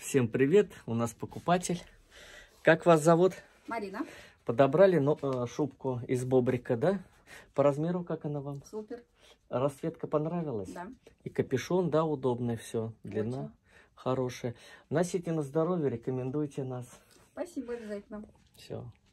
Всем привет, у нас покупатель. Как вас зовут? Марина. Подобрали но, э, шубку из бобрика, да? По размеру как она вам? Супер. Расцветка понравилась? Да. И капюшон, да, удобный все. Длина Очень. хорошая. Носите на здоровье, рекомендуйте нас. Спасибо обязательно. Все.